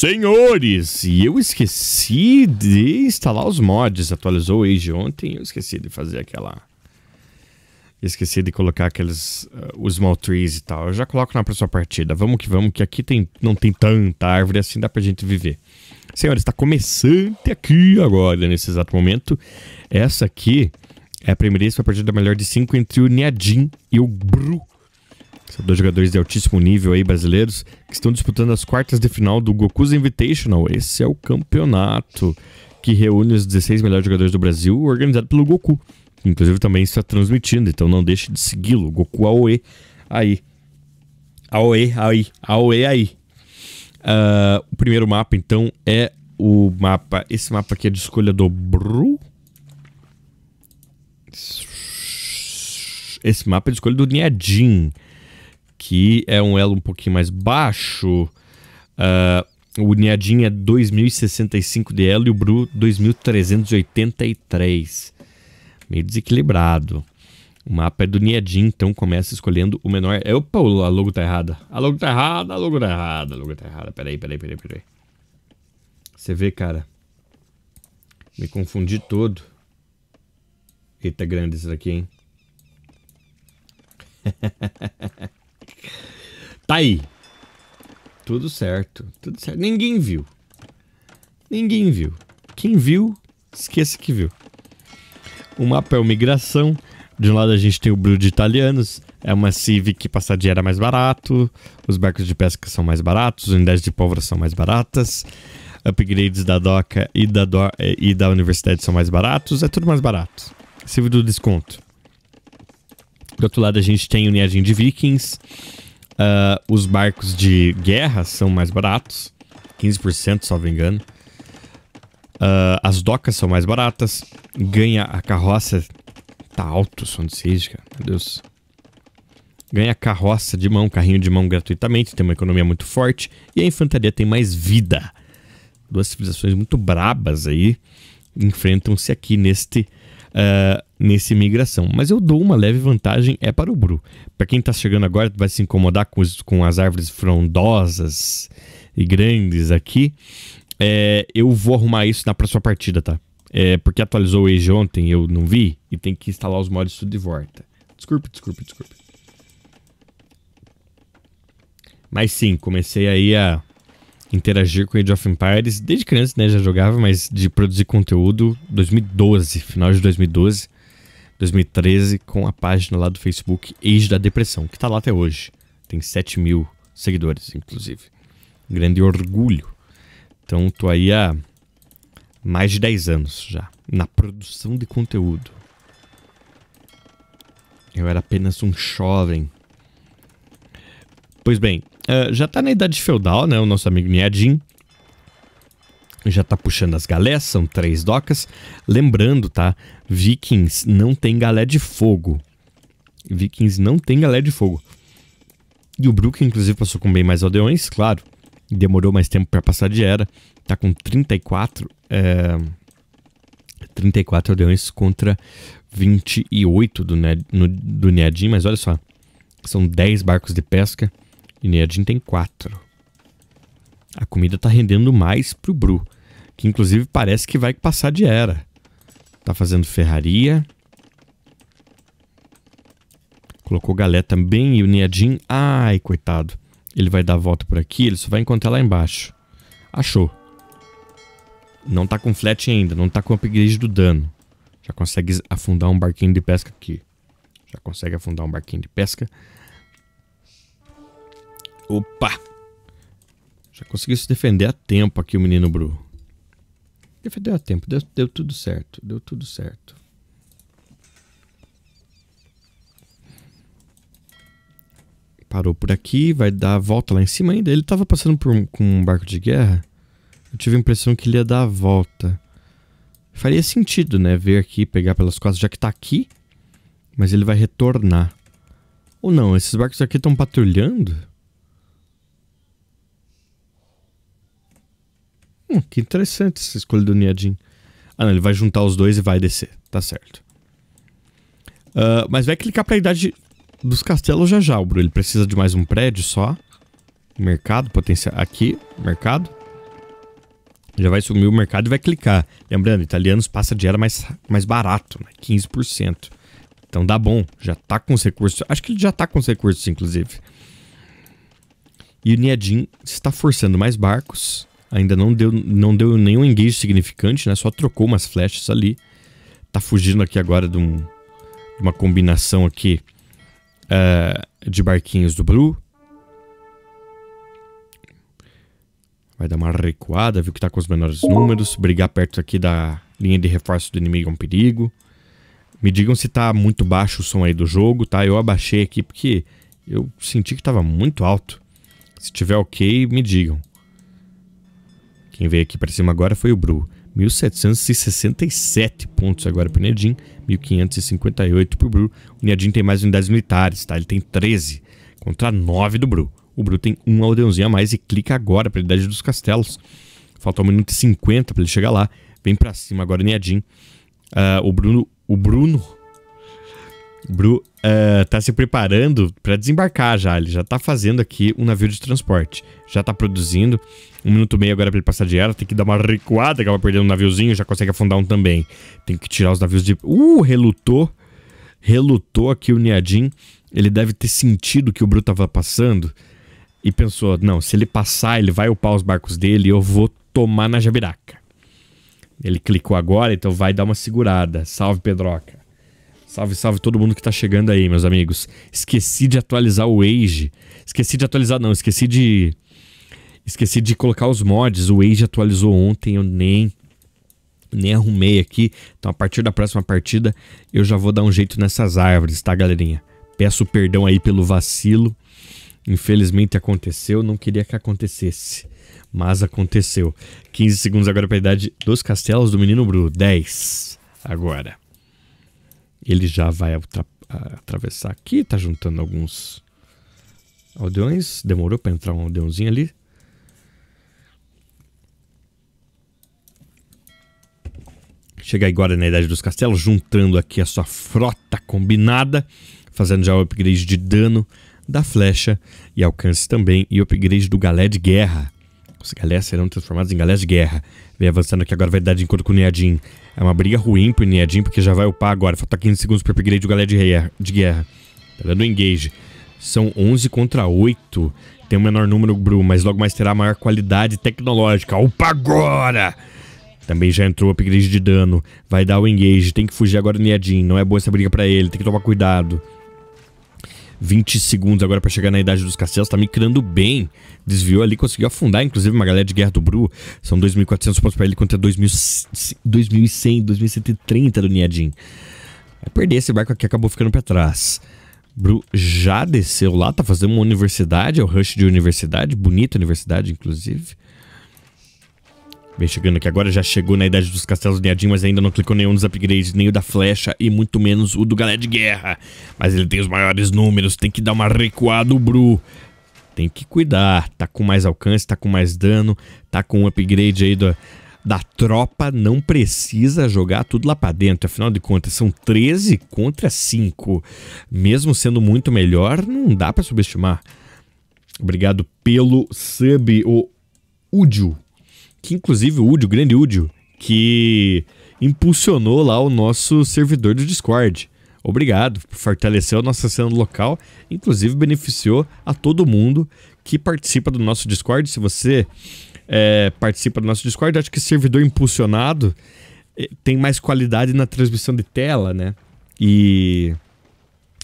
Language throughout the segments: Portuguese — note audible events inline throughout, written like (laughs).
Senhores, e eu esqueci de instalar os mods. Atualizou o Age ontem, eu esqueci de fazer aquela. Esqueci de colocar aqueles. Uh, os small trees e tal. Eu já coloco na próxima partida. Vamos que vamos, que aqui tem, não tem tanta árvore assim, dá pra gente viver. Senhores, está começando aqui agora, nesse exato momento. Essa aqui é a primeiríssima partida é melhor de 5 entre o Niadin e o Bru são dois jogadores de altíssimo nível aí, brasileiros, que estão disputando as quartas de final do Goku's Invitational. Esse é o campeonato que reúne os 16 melhores jogadores do Brasil, organizado pelo Goku. Inclusive também está transmitindo, então não deixe de segui-lo. Goku Aoe aí. Aoe aí. Aoe aí. Uh, o primeiro mapa, então, é o mapa. Esse mapa aqui é de escolha do Bru. Esse mapa é de escolha do Niadin que é um elo um pouquinho mais baixo. Uh, o Niadin é 2065 de elo e o Bru 2383. Meio desequilibrado. O mapa é do Niadin, então começa escolhendo o menor. Opa, a logo tá errada. A logo tá errada, a logo tá errada, a logo tá errada. Peraí, peraí, peraí, peraí. Você vê, cara. Me confundi todo. Eita, grande isso daqui, hein? (laughs) Tá aí. Tudo certo. Tudo certo. Ninguém viu. Ninguém viu. Quem viu, esqueça que viu. O mapa é uma migração. De um lado a gente tem o Blue de italianos, é uma Civic passageira mais barato, os barcos de pesca são mais baratos, as unidades de pólvora são mais baratas, upgrades da DOCA e da, do, e da universidade são mais baratos, é tudo mais barato. Civil do desconto. Por outro lado, a gente tem o de Vikings. Uh, os barcos de guerra são mais baratos. 15%, salvo engano. Uh, as docas são mais baratas. Ganha a carroça. Tá alto o som de siege, cara. Meu Deus. Ganha carroça de mão, carrinho de mão gratuitamente. Tem uma economia muito forte. E a infantaria tem mais vida. Duas civilizações muito brabas aí enfrentam-se aqui neste uh, nesse migração. Mas eu dou uma leve vantagem é para o Bru. Para quem está chegando agora, vai se incomodar com, os, com as árvores frondosas e grandes aqui. É, eu vou arrumar isso na sua partida, tá? É, porque atualizou o Age ontem, eu não vi, e tem que instalar os mods tudo de volta. Desculpe, desculpe, desculpe. Mas sim, comecei aí a interagir com Age of Empires. Desde criança, né, já jogava, mas de produzir conteúdo 2012, final de 2012, 2013, com a página lá do Facebook Age da Depressão, que tá lá até hoje. Tem 7 mil seguidores, inclusive. Grande orgulho. Então, tô aí há mais de 10 anos já, na produção de conteúdo. Eu era apenas um jovem. Pois bem, eh, já tá na idade feudal, né? O nosso amigo Niadin. Já tá puxando as galés, são três docas. Lembrando, tá? Vikings não tem galé de fogo. Vikings não tem galé de fogo. E o Brook, inclusive, passou com bem mais aldeões, claro. Demorou mais tempo para passar de era. Tá com 34. É... 34 aldeões contra 28 do, ne do Neadin, mas olha só. São 10 barcos de pesca. E Nerdin tem quatro. A comida tá rendendo mais pro Bru, que inclusive parece que vai passar de era. Tá fazendo ferraria. Colocou galé também e o Niadin... Ai, coitado. Ele vai dar a volta por aqui, ele só vai encontrar lá embaixo. Achou. Não tá com flat ainda, não tá com upgrade do dano. Já consegue afundar um barquinho de pesca aqui. Já consegue afundar um barquinho de pesca. Opa! Já conseguiu se defender a tempo aqui o menino Bru. Defendeu a tempo, deu, deu tudo certo, deu tudo certo. Parou por aqui, vai dar a volta lá em cima ainda. Ele estava passando por um, com um barco de guerra. Eu tive a impressão que ele ia dar a volta. Faria sentido, né? Ver aqui, pegar pelas costas, já que está aqui. Mas ele vai retornar. Ou não, esses barcos aqui estão patrulhando? Hum, que interessante essa escolha do Niadin. Ah, não, ele vai juntar os dois e vai descer. Tá certo. Uh, mas vai clicar pra idade dos castelos já já, Bruno. Ele precisa de mais um prédio só. Mercado, potencial. Aqui, mercado. Já vai sumir o mercado e vai clicar. Lembrando, italianos passa de era mais, mais barato, né? 15%. Então dá bom. Já tá com os recursos. Acho que ele já tá com os recursos, inclusive. E o Niadin está forçando mais barcos ainda não deu, não deu nenhum engage significante, né? Só trocou umas flechas ali. Tá fugindo aqui agora de, um, de uma combinação aqui uh, de barquinhos do Blue. Vai dar uma recuada, viu que tá com os menores números. Brigar perto aqui da linha de reforço do inimigo é um perigo. Me digam se tá muito baixo o som aí do jogo, tá? Eu abaixei aqui porque eu senti que tava muito alto. Se tiver ok, me digam. Quem veio aqui para cima agora foi o Bru. 1.767 pontos agora para o Nedim, 1.558 para o Bru. O Nedim tem mais unidades militares, tá? Ele tem 13 contra 9 do Bru. O Bru tem um aldeãozinho a mais e clica agora para a idade dos castelos. Falta 1 minuto e 50 para ele chegar lá. Vem para cima agora o Nedim. Uh, o Bruno, o Bruno Bru está ah, se preparando para desembarcar já. Ele já está fazendo aqui um navio de transporte. Já está produzindo. Um minuto e meio agora para ele passar de era. Tem que dar uma recuada, acaba perdendo um naviozinho. Já consegue afundar um também. Tem que tirar os navios de. Uh, relutou. Relutou aqui o Niadin. Ele deve ter sentido que o Bru estava passando. E pensou: não, se ele passar, ele vai upar os barcos dele e eu vou tomar na jabiraca. Ele clicou agora, então vai dar uma segurada. Salve, Pedroca. Salve, salve todo mundo que tá chegando aí, meus amigos. Esqueci de atualizar o Age. Esqueci de atualizar, não. Esqueci de. Esqueci de colocar os mods. O Age atualizou ontem, eu nem. Nem arrumei aqui. Então, a partir da próxima partida, eu já vou dar um jeito nessas árvores, tá, galerinha? Peço perdão aí pelo vacilo. Infelizmente aconteceu, não queria que acontecesse. Mas aconteceu. 15 segundos agora para a idade dos castelos do menino Bru. 10 agora. Ele já vai atravessar aqui, tá juntando alguns aldeões. Demorou para entrar um aldeãozinho ali. Chega agora na Idade dos Castelos, juntando aqui a sua frota combinada, fazendo já o upgrade de dano da flecha e alcance também, e o upgrade do galé de guerra. Os galés serão transformados em galés de guerra. Vem avançando aqui agora, vai dar de encontro com o Niadin. É uma briga ruim pro Niadin, porque já vai upar agora. Falta 15 segundos pro upgrade do galé de, de guerra. Tá dando engage. São 11 contra 8. Tem um menor número, Bru, mas logo mais terá maior qualidade tecnológica. Upa agora! Também já entrou o upgrade de dano. Vai dar o engage. Tem que fugir agora do Niadin. Não é boa essa briga pra ele. Tem que tomar cuidado. 20 segundos agora para chegar na idade dos castelos. Tá migrando bem. Desviou ali, conseguiu afundar, inclusive, uma galera de Guerra do Bru. São 2.400 pontos para ele contra 2.100, 2.130 do Niadin. Vai é perder esse barco aqui, acabou ficando para trás. Bru já desceu lá, tá fazendo uma universidade, é o rush de universidade, bonita universidade, inclusive. Vem chegando que agora já chegou na idade dos castelos ganhadinhos, mas ainda não clicou nenhum dos upgrades, nem o da flecha e muito menos o do galé de guerra. Mas ele tem os maiores números, tem que dar uma recuada o Bru. Tem que cuidar, tá com mais alcance, tá com mais dano, tá com um upgrade aí do, da tropa, não precisa jogar tudo lá pra dentro. Afinal de contas, são 13 contra 5. Mesmo sendo muito melhor, não dá para subestimar. Obrigado pelo sub, o Udio que inclusive o Udio, grande Udio, que impulsionou lá o nosso servidor do Discord. Obrigado, por fortalecer a nossa cena local, inclusive beneficiou a todo mundo que participa do nosso Discord. Se você é, participa do nosso Discord, acho que servidor impulsionado é, tem mais qualidade na transmissão de tela, né? E,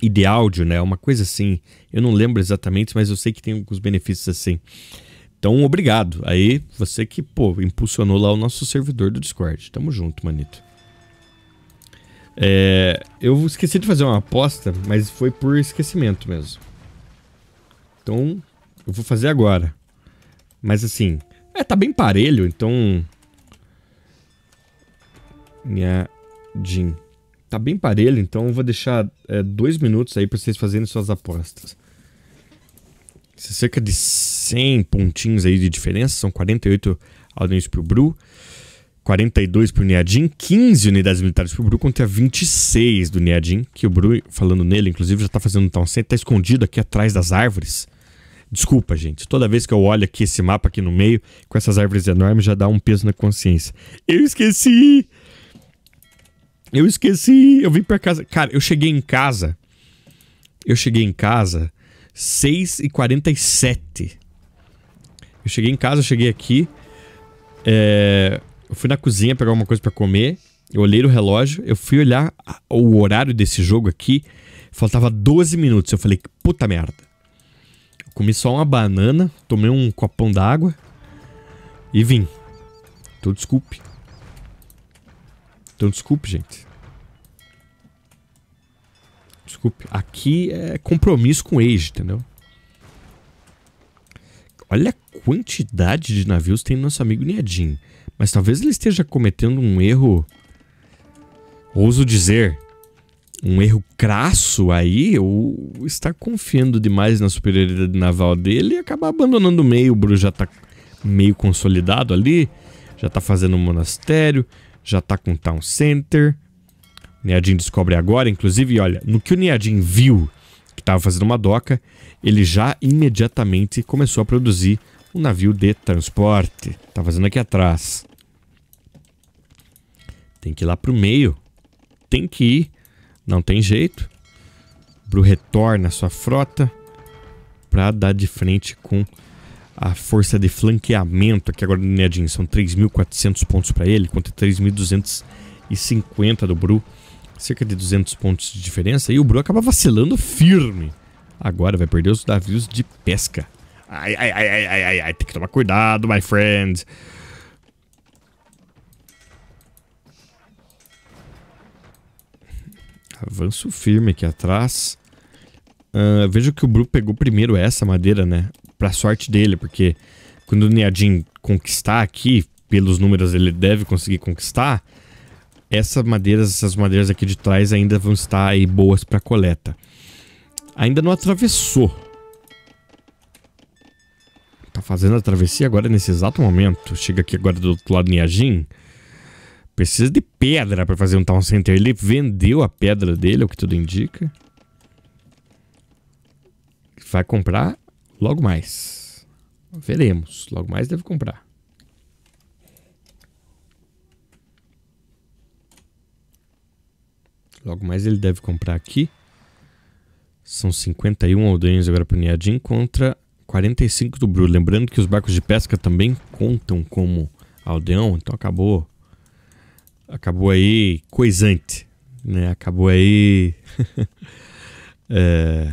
e de áudio, né? Uma coisa assim. Eu não lembro exatamente, mas eu sei que tem alguns benefícios assim. Então, obrigado. Aí, você que, pô, impulsionou lá o nosso servidor do Discord. Tamo junto, manito. É, eu esqueci de fazer uma aposta, mas foi por esquecimento mesmo. Então, eu vou fazer agora. Mas assim, é, tá bem parelho, então... Minha Jean. Tá bem parelho, então eu vou deixar é, dois minutos aí pra vocês fazerem suas apostas. Isso é cerca de 100 pontinhos aí de diferença, são 48 aldeões para o Bru, 42 para o Neadin, 15 unidades militares para o Bru contra 26 do Neadin, que o Bru, falando nele, inclusive, já está fazendo tá um town está escondido aqui atrás das árvores. Desculpa, gente. Toda vez que eu olho aqui esse mapa aqui no meio, com essas árvores enormes, já dá um peso na consciência. Eu esqueci! Eu esqueci! Eu vim para casa. Cara, eu cheguei em casa. Eu cheguei em casa 6h47 eu cheguei em casa, eu cheguei aqui. É, eu fui na cozinha pegar alguma coisa para comer. Eu olhei o relógio, eu fui olhar o horário desse jogo aqui. Faltava 12 minutos. Eu falei, puta merda. Eu comi só uma banana, tomei um copão d'água e vim. Então desculpe. Então desculpe, gente. Desculpe. Aqui é compromisso com o Age, entendeu? Olha quantidade de navios tem nosso amigo Niadin. Mas talvez ele esteja cometendo um erro... Ouso dizer... Um erro crasso aí, ou estar confiando demais na superioridade naval dele e acabar abandonando o meio. O Bru já tá meio consolidado ali, já tá fazendo um monastério, já tá com town center. O Niadin descobre agora, inclusive, olha, no que o Niadin viu que estava fazendo uma doca, ele já imediatamente começou a produzir um navio de transporte. Tá fazendo aqui atrás. Tem que ir lá pro meio. Tem que ir. Não tem jeito. Bru retorna a sua frota para dar de frente com a força de flanqueamento aqui agora do né, Nedin. São 3.400 pontos para ele contra 3.250 do Bru. Cerca de 200 pontos de diferença. E o Bru acaba vacilando firme. Agora vai perder os navios de pesca. Ai, ai, ai, ai, ai, ai, ai. Tem que tomar cuidado, my friend. Avanço firme aqui atrás. Uh, vejo que o Bru pegou primeiro essa madeira, né? Pra sorte dele, porque quando o Niadin conquistar aqui, pelos números ele deve conseguir conquistar, Essas madeiras, essas madeiras aqui de trás ainda vão estar aí boas para coleta. Ainda não atravessou, fazendo a travessia agora nesse exato momento. Chega aqui agora do outro lado Niagin. Precisa de pedra para fazer um town center. Ele vendeu a pedra dele, é o que tudo indica. Vai comprar logo mais. Veremos. Logo mais deve comprar. Logo mais ele deve comprar aqui. São 51 aldeões agora para o Niadin contra 45 do Bru. Lembrando que os barcos de pesca também contam como aldeão, então acabou. Acabou aí coisante, né? Acabou aí. (laughs) É,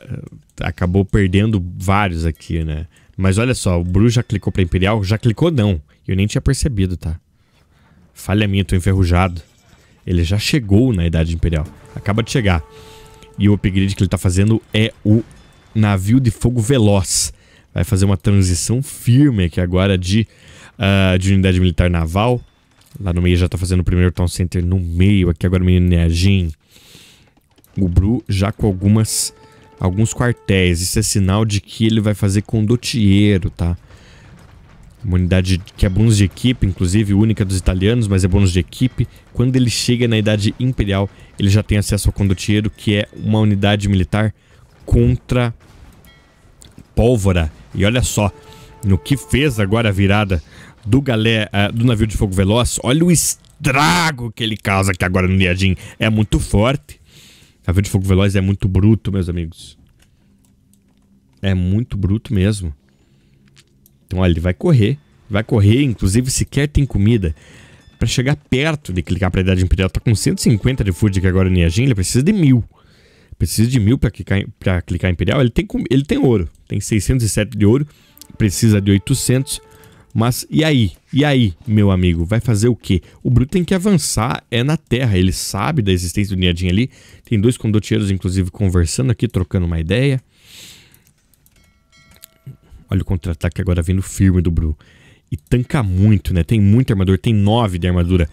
é, acabou perdendo vários aqui, né? Mas olha só, o Bru já clicou para Imperial? Já clicou não. Eu nem tinha percebido, tá? Falha minha, tô enferrujado. Ele já chegou na Idade Imperial. Acaba de chegar. E o upgrade que ele tá fazendo é o navio de fogo veloz. Vai fazer uma transição firme aqui agora de, uh, de unidade militar naval. Lá no meio já tá fazendo o primeiro town center no meio. Aqui agora o menino Neagin. O Bru já com algumas alguns quartéis. Isso é sinal de que ele vai fazer condotiero tá? Uma unidade que é bônus de equipe, inclusive única dos italianos, mas é bônus de equipe. Quando ele chega na idade imperial, ele já tem acesso ao condotiero que é uma unidade militar contra pólvora. E olha só, no que fez agora a virada do galé uh, do navio de fogo veloz, olha o estrago que ele causa aqui agora no Niadin. É muito forte. O navio de fogo veloz é muito bruto, meus amigos. É muito bruto mesmo. Então, olha, ele vai correr. Vai correr, inclusive, sequer tem comida. Para chegar perto de clicar para a idade imperial, tá com 150 de food aqui agora no Niagin, ele precisa de mil precisa de mil para clicar, clicar Imperial. Ele tem, ele tem ouro, tem 607 de ouro, precisa de 800. Mas e aí? E aí, meu amigo? Vai fazer o quê? O Bruto tem que avançar, é na terra. Ele sabe da existência do Niadinho ali. Tem dois condoteiros, inclusive, conversando aqui, trocando uma ideia. Olha o contra-ataque agora vindo firme do Bru. E tanca muito, né? Tem muito armador, tem 9 de armadura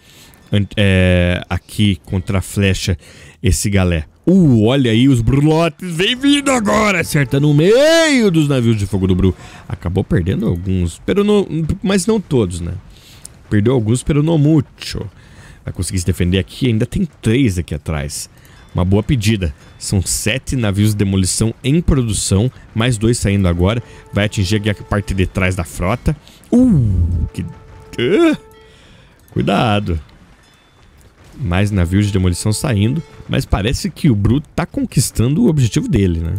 é, aqui contra a flecha esse galé. Uh, olha aí os brulotes, vem vindo agora, acerta no meio dos navios de fogo do Bru. Acabou perdendo alguns, pero no, mas não todos, né? Perdeu alguns, pero não muito. Vai conseguir se defender aqui, ainda tem três aqui atrás. Uma boa pedida. São sete navios de demolição em produção, mais dois saindo agora. Vai atingir aqui a parte de trás da frota. Uh, que... Uh, cuidado mais navios de demolição saindo, mas parece que o Bruto está conquistando o objetivo dele, né?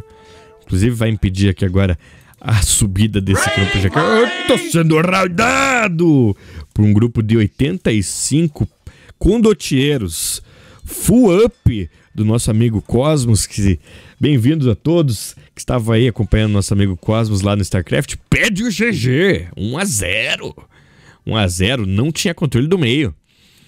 Inclusive vai impedir aqui agora a subida desse campo de Eu tô sendo raidado por um grupo de 85 condotieiros full up do nosso amigo Cosmos, que bem-vindos a todos que estavam aí acompanhando nosso amigo Cosmos lá no StarCraft. Pede o GG, 1 a 0. 1 a 0 não tinha controle do meio.